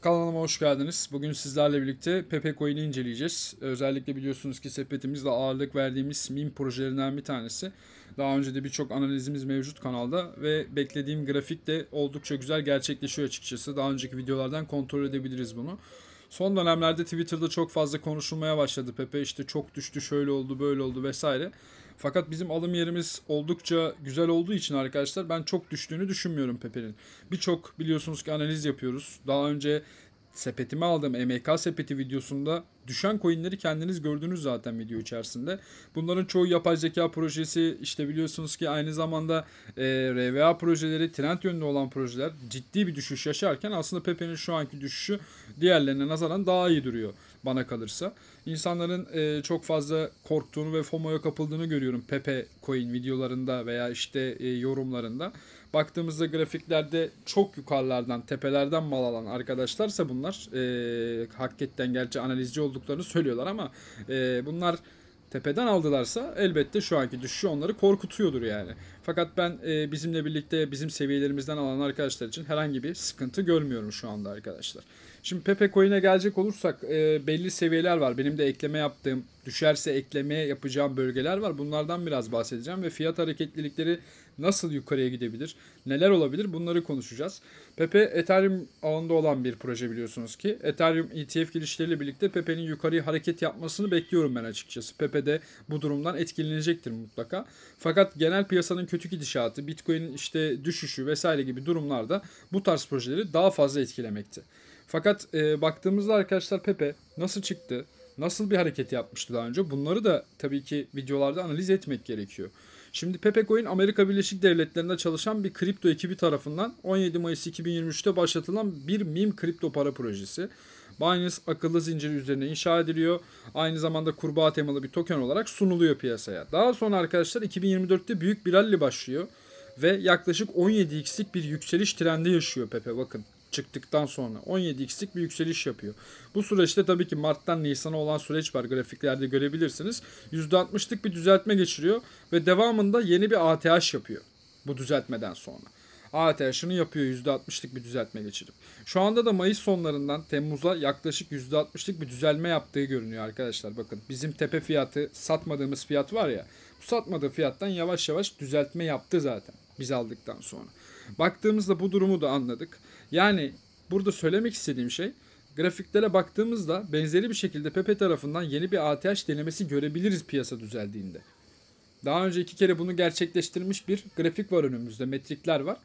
Kanalıma hoş geldiniz. Bugün sizlerle birlikte Pepe Coin'i inceleyeceğiz. Özellikle biliyorsunuz ki sepetimizde ağırlık verdiğimiz meme projelerinden bir tanesi. Daha önce de birçok analizimiz mevcut kanalda ve beklediğim grafik de oldukça güzel gerçekleşiyor açıkçası. Daha önceki videolardan kontrol edebiliriz bunu. Son dönemlerde Twitter'da çok fazla konuşulmaya başladı. Pepe işte çok düştü, şöyle oldu, böyle oldu vesaire. Fakat bizim alım yerimiz oldukça güzel olduğu için arkadaşlar ben çok düştüğünü düşünmüyorum Pepe'nin. Birçok biliyorsunuz ki analiz yapıyoruz. Daha önce Sepetimi aldım. EMK sepeti videosunda düşen coinleri kendiniz gördünüz zaten video içerisinde. Bunların çoğu yapay zeka projesi işte biliyorsunuz ki aynı zamanda e, RVA projeleri trend yönlü olan projeler ciddi bir düşüş yaşarken aslında Pepe'nin şu anki düşüşü diğerlerine nazaran daha iyi duruyor bana kalırsa. İnsanların e, çok fazla korktuğunu ve FOMO'ya kapıldığını görüyorum Pepe Coin videolarında veya işte e, yorumlarında. Baktığımızda grafiklerde çok yukarılardan, tepelerden mal alan arkadaşlarsa bunlar e, hakikaten gerçi analizci olduklarını söylüyorlar ama e, bunlar tepeden aldılarsa elbette şu anki düşüşü onları korkutuyordur yani. Fakat ben e, bizimle birlikte bizim seviyelerimizden alan arkadaşlar için herhangi bir sıkıntı görmüyorum şu anda arkadaşlar. Şimdi Pepe Coin'e gelecek olursak e, belli seviyeler var. Benim de ekleme yaptığım, düşerse ekleme yapacağım bölgeler var. Bunlardan biraz bahsedeceğim ve fiyat hareketlilikleri nasıl yukarıya gidebilir, neler olabilir bunları konuşacağız. Pepe Ethereum ağında olan bir proje biliyorsunuz ki. Ethereum ETF girişleriyle birlikte Pepe'nin yukarıya hareket yapmasını bekliyorum ben açıkçası. Pepe de bu durumdan etkilenecektir mutlaka. Fakat genel piyasanın kötü gidişatı, Bitcoin'in işte düşüşü vesaire gibi durumlarda bu tarz projeleri daha fazla etkilemekte. Fakat e, baktığımızda arkadaşlar Pepe nasıl çıktı? Nasıl bir hareket yapmıştı daha önce? Bunları da tabii ki videolarda analiz etmek gerekiyor. Şimdi Pepecoin Amerika Birleşik Devletleri'nde çalışan bir kripto ekibi tarafından 17 Mayıs 2023'te başlatılan bir mim kripto para projesi. Binance akıllı zinciri üzerine inşa ediliyor. Aynı zamanda kurbağa temalı bir token olarak sunuluyor piyasaya. Daha sonra arkadaşlar 2024'te büyük bir rally başlıyor ve yaklaşık 17x'lik bir yükseliş trendi yaşıyor Pepe bakın çıktıktan sonra 17x'lik bir yükseliş yapıyor. Bu süreçte tabii ki Mart'tan Nisan'a olan süreç var grafiklerde görebilirsiniz. %60'lık bir düzeltme geçiriyor ve devamında yeni bir ATH yapıyor bu düzeltmeden sonra. ATH'ını yapıyor %60'lık bir düzeltme geçirip. Şu anda da Mayıs sonlarından Temmuz'a yaklaşık %60'lık bir düzelme yaptığı görünüyor arkadaşlar. Bakın bizim tepe fiyatı satmadığımız fiyat var ya bu satmadığı fiyattan yavaş yavaş düzeltme yaptı zaten biz aldıktan sonra. Baktığımızda bu durumu da anladık. Yani burada söylemek istediğim şey grafiklere baktığımızda benzeri bir şekilde Pepe tarafından yeni bir ATH denemesi görebiliriz piyasa düzeldiğinde. Daha önce iki kere bunu gerçekleştirmiş bir grafik var önümüzde, metrikler var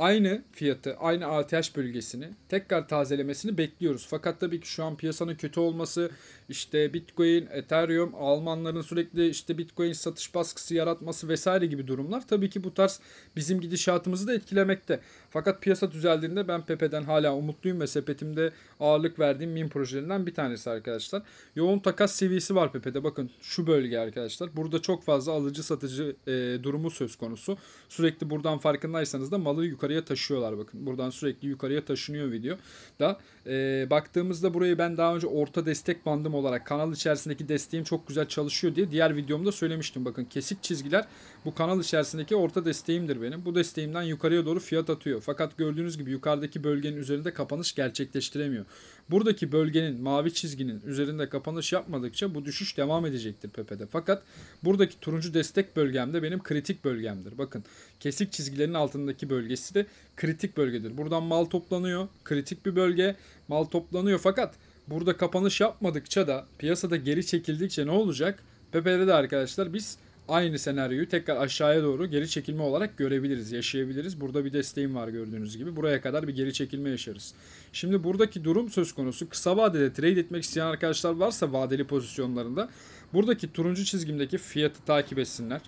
aynı fiyatı, aynı ATH bölgesini tekrar tazelemesini bekliyoruz. Fakat tabii ki şu an piyasanın kötü olması, işte Bitcoin, Ethereum, Almanların sürekli işte Bitcoin satış baskısı yaratması vesaire gibi durumlar tabii ki bu tarz bizim gidişatımızı da etkilemekte. Fakat piyasa düzeldiğinde ben Pepe'den hala umutluyum ve sepetimde ağırlık verdiğim min projelerinden bir tanesi arkadaşlar. Yoğun takas seviyesi var Pepe'de. Bakın şu bölge arkadaşlar. Burada çok fazla alıcı satıcı e, durumu söz konusu. Sürekli buradan farkındaysanız da malı yukarı yukarıya taşıyorlar bakın. Buradan sürekli yukarıya taşınıyor video da. E, baktığımızda burayı ben daha önce orta destek bandım olarak kanal içerisindeki desteğim çok güzel çalışıyor diye diğer videomda söylemiştim. Bakın kesik çizgiler bu kanal içerisindeki orta desteğimdir benim. Bu desteğimden yukarıya doğru fiyat atıyor. Fakat gördüğünüz gibi yukarıdaki bölgenin üzerinde kapanış gerçekleştiremiyor. Buradaki bölgenin mavi çizginin üzerinde kapanış yapmadıkça bu düşüş devam edecektir Pepe'de. Fakat buradaki turuncu destek bölgemde benim kritik bölgemdir. Bakın kesik çizgilerin altındaki bölgesi de kritik bölgedir. Buradan mal toplanıyor. Kritik bir bölge. Mal toplanıyor fakat burada kapanış yapmadıkça da piyasada geri çekildikçe ne olacak? Pepe'de de arkadaşlar biz aynı senaryoyu tekrar aşağıya doğru geri çekilme olarak görebiliriz, yaşayabiliriz. Burada bir desteğim var gördüğünüz gibi. Buraya kadar bir geri çekilme yaşarız. Şimdi buradaki durum söz konusu. Kısa vadede trade etmek isteyen arkadaşlar varsa vadeli pozisyonlarında buradaki turuncu çizgimdeki fiyatı takip etsinler.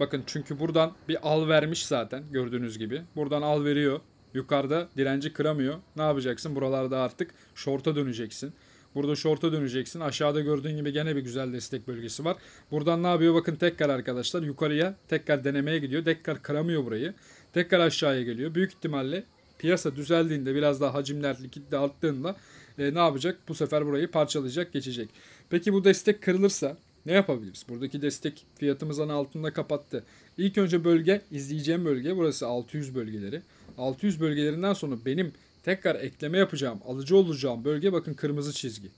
Bakın çünkü buradan bir al vermiş zaten gördüğünüz gibi. Buradan al veriyor. Yukarıda direnci kıramıyor. Ne yapacaksın? Buralarda artık şorta döneceksin. Burada short'a döneceksin. Aşağıda gördüğün gibi gene bir güzel destek bölgesi var. Buradan ne yapıyor? Bakın tekrar arkadaşlar yukarıya tekrar denemeye gidiyor. Tekrar kıramıyor burayı. Tekrar aşağıya geliyor. Büyük ihtimalle piyasa düzeldiğinde biraz daha hacimler likitte arttığında e, ne yapacak? Bu sefer burayı parçalayacak, geçecek. Peki bu destek kırılırsa ne yapabiliriz? Buradaki destek fiyatımızın altında kapattı. İlk önce bölge, izleyeceğim bölge burası 600 bölgeleri. 600 bölgelerinden sonra benim Tekrar ekleme yapacağım. Alıcı olacağım bölge bakın kırmızı çizgi.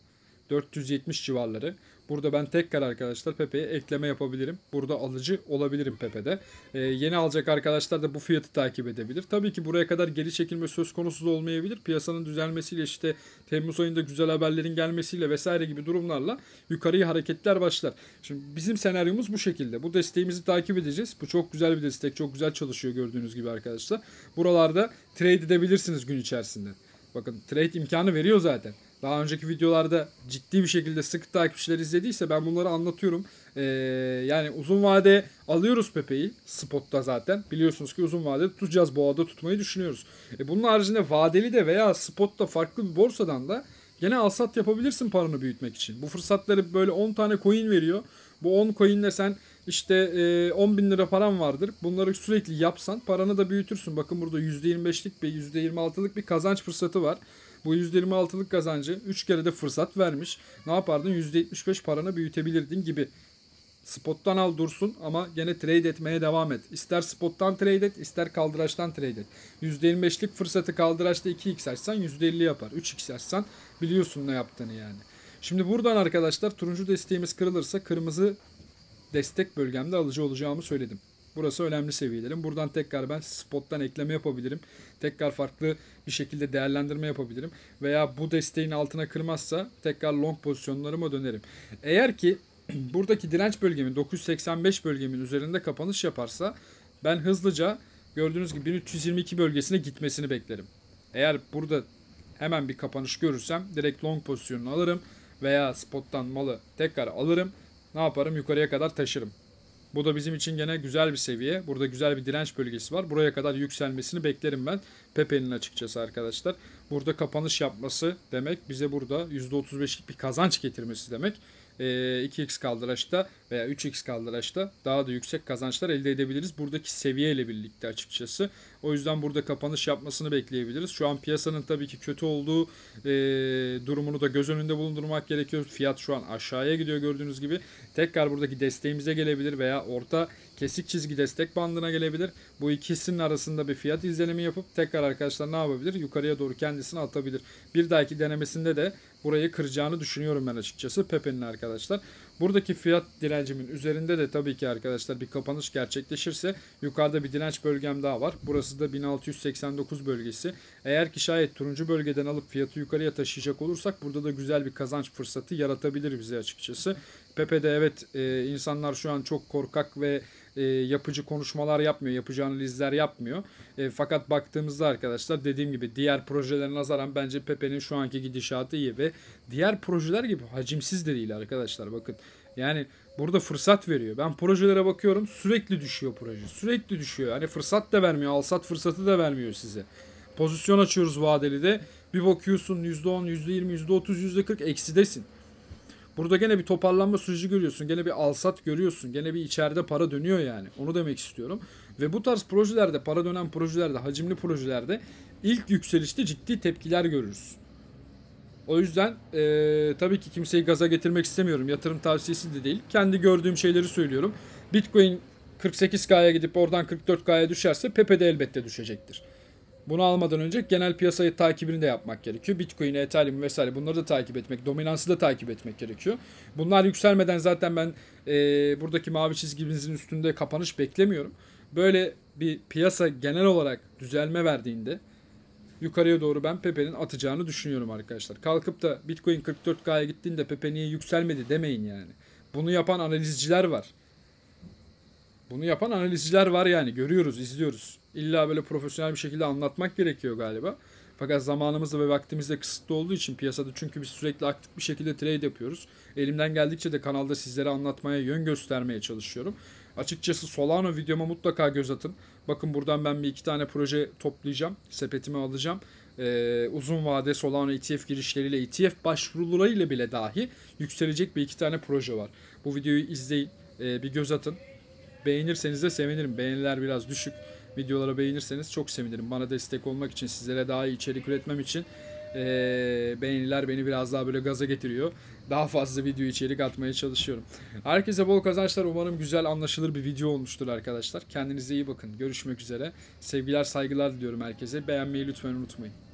470 civarları. Burada ben tekrar arkadaşlar Pepe'ye ekleme yapabilirim. Burada alıcı olabilirim Pepe'de. Ee, yeni alacak arkadaşlar da bu fiyatı takip edebilir. Tabii ki buraya kadar geri çekilme söz konusu da olmayabilir. Piyasanın düzelmesiyle işte Temmuz ayında güzel haberlerin gelmesiyle vesaire gibi durumlarla yukarıya hareketler başlar. Şimdi bizim senaryomuz bu şekilde. Bu desteğimizi takip edeceğiz. Bu çok güzel bir destek. Çok güzel çalışıyor gördüğünüz gibi arkadaşlar. Buralarda trade edebilirsiniz gün içerisinde. Bakın trade imkanı veriyor zaten. Daha önceki videolarda ciddi bir şekilde sıkı takipçiler izlediyse ben bunları anlatıyorum. Ee, yani uzun vade alıyoruz Pepe'yi spotta zaten. Biliyorsunuz ki uzun vade tutacağız boğada tutmayı düşünüyoruz. E bunun haricinde vadeli de veya spotta farklı bir borsadan da gene alsat yapabilirsin paranı büyütmek için. Bu fırsatları böyle 10 tane coin veriyor. Bu 10 coinle sen işte 10 e, bin lira paran vardır. Bunları sürekli yapsan paranı da büyütürsün. Bakın burada %25'lik ve %26'lık bir kazanç fırsatı var. Bu %26'lık kazancı 3 kere de fırsat vermiş. Ne yapardın? %75 paranı büyütebilirdin gibi. Spot'tan al dursun ama gene trade etmeye devam et. İster spot'tan trade et, ister kaldıraçtan trade et. %25'lik fırsatı kaldıraçta 2x açsan %50 yapar. 3x açsan biliyorsun ne yaptığını yani. Şimdi buradan arkadaşlar turuncu desteğimiz kırılırsa kırmızı destek bölgemde alıcı olacağımı söyledim. Burası önemli seviyelerim. Buradan tekrar ben spottan ekleme yapabilirim. Tekrar farklı bir şekilde değerlendirme yapabilirim. Veya bu desteğin altına kırmazsa tekrar long pozisyonlarıma dönerim. Eğer ki buradaki direnç bölgemin 985 bölgemin üzerinde kapanış yaparsa ben hızlıca gördüğünüz gibi 1322 bölgesine gitmesini beklerim. Eğer burada hemen bir kapanış görürsem direkt long pozisyonunu alırım veya spottan malı tekrar alırım. Ne yaparım? Yukarıya kadar taşırım. Bu da bizim için gene güzel bir seviye. Burada güzel bir direnç bölgesi var. Buraya kadar yükselmesini beklerim ben. Pepe'nin açıkçası arkadaşlar. Burada kapanış yapması demek bize burada %35'lik bir kazanç getirmesi demek e, ee, 2x kaldıraçta veya 3x kaldıraçta daha da yüksek kazançlar elde edebiliriz. Buradaki seviyeyle birlikte açıkçası. O yüzden burada kapanış yapmasını bekleyebiliriz. Şu an piyasanın tabii ki kötü olduğu e, durumunu da göz önünde bulundurmak gerekiyor. Fiyat şu an aşağıya gidiyor gördüğünüz gibi. Tekrar buradaki desteğimize gelebilir veya orta kesik çizgi destek bandına gelebilir. Bu ikisinin arasında bir fiyat izlenimi yapıp tekrar arkadaşlar ne yapabilir? Yukarıya doğru kendisini atabilir. Bir dahaki denemesinde de burayı kıracağını düşünüyorum ben açıkçası Pepe'nin arkadaşlar. Buradaki fiyat direncimin üzerinde de tabii ki arkadaşlar bir kapanış gerçekleşirse yukarıda bir direnç bölgem daha var. Burası da 1689 bölgesi. Eğer ki şayet turuncu bölgeden alıp fiyatı yukarıya taşıyacak olursak burada da güzel bir kazanç fırsatı yaratabilir bize açıkçası. Pepe'de evet e, insanlar şu an çok korkak ve e, yapıcı konuşmalar yapmıyor, yapıcı analizler yapmıyor. E, fakat baktığımızda arkadaşlar dediğim gibi diğer projelere nazaran bence Pepe'nin şu anki gidişatı iyi ve diğer projeler gibi hacimsiz de değil arkadaşlar bakın. Yani burada fırsat veriyor. Ben projelere bakıyorum sürekli düşüyor proje. Sürekli düşüyor. Hani fırsat da vermiyor. Alsat fırsatı da vermiyor size. Pozisyon açıyoruz vadeli de. Bir bakıyorsun %10, %20, %30, %40 eksidesin. Burada gene bir toparlanma süreci görüyorsun. Gene bir alsat görüyorsun. Gene bir içeride para dönüyor yani. Onu demek istiyorum. Ve bu tarz projelerde, para dönen projelerde, hacimli projelerde ilk yükselişte ciddi tepkiler görürüz. O yüzden e, tabii ki kimseyi gaza getirmek istemiyorum. Yatırım tavsiyesi de değil. Kendi gördüğüm şeyleri söylüyorum. Bitcoin 48K'ya gidip oradan 44K'ya düşerse Pepe de elbette düşecektir. Bunu almadan önce genel piyasayı takibini de yapmak gerekiyor. Bitcoin, Ethereum vesaire bunları da takip etmek, dominansı da takip etmek gerekiyor. Bunlar yükselmeden zaten ben e, buradaki mavi çizgimizin üstünde kapanış beklemiyorum. Böyle bir piyasa genel olarak düzelme verdiğinde yukarıya doğru ben Pepe'nin atacağını düşünüyorum arkadaşlar. Kalkıp da Bitcoin 44K'ya gittiğinde Pepe niye yükselmedi demeyin yani. Bunu yapan analizciler var. Bunu yapan analizciler var yani görüyoruz, izliyoruz. İlla böyle profesyonel bir şekilde anlatmak gerekiyor galiba. Fakat zamanımız ve vaktimiz de kısıtlı olduğu için piyasada çünkü biz sürekli aktif bir şekilde trade yapıyoruz. Elimden geldikçe de kanalda sizlere anlatmaya, yön göstermeye çalışıyorum. Açıkçası Solano videoma mutlaka göz atın. Bakın buradan ben bir iki tane proje toplayacağım. Sepetime alacağım. Ee, uzun vade Solano ETF girişleriyle, ETF başvurularıyla bile dahi yükselecek bir iki tane proje var. Bu videoyu izleyin, ee, bir göz atın. Beğenirseniz de sevinirim. Beğeniler biraz düşük. Videolara beğenirseniz çok sevinirim. Bana destek olmak için, sizlere daha iyi içerik üretmem için e, beğeniler beni biraz daha böyle gaza getiriyor. Daha fazla video içerik atmaya çalışıyorum. Herkese bol kazançlar. Umarım güzel anlaşılır bir video olmuştur arkadaşlar. Kendinize iyi bakın. Görüşmek üzere. Sevgiler, saygılar diliyorum herkese. Beğenmeyi lütfen unutmayın.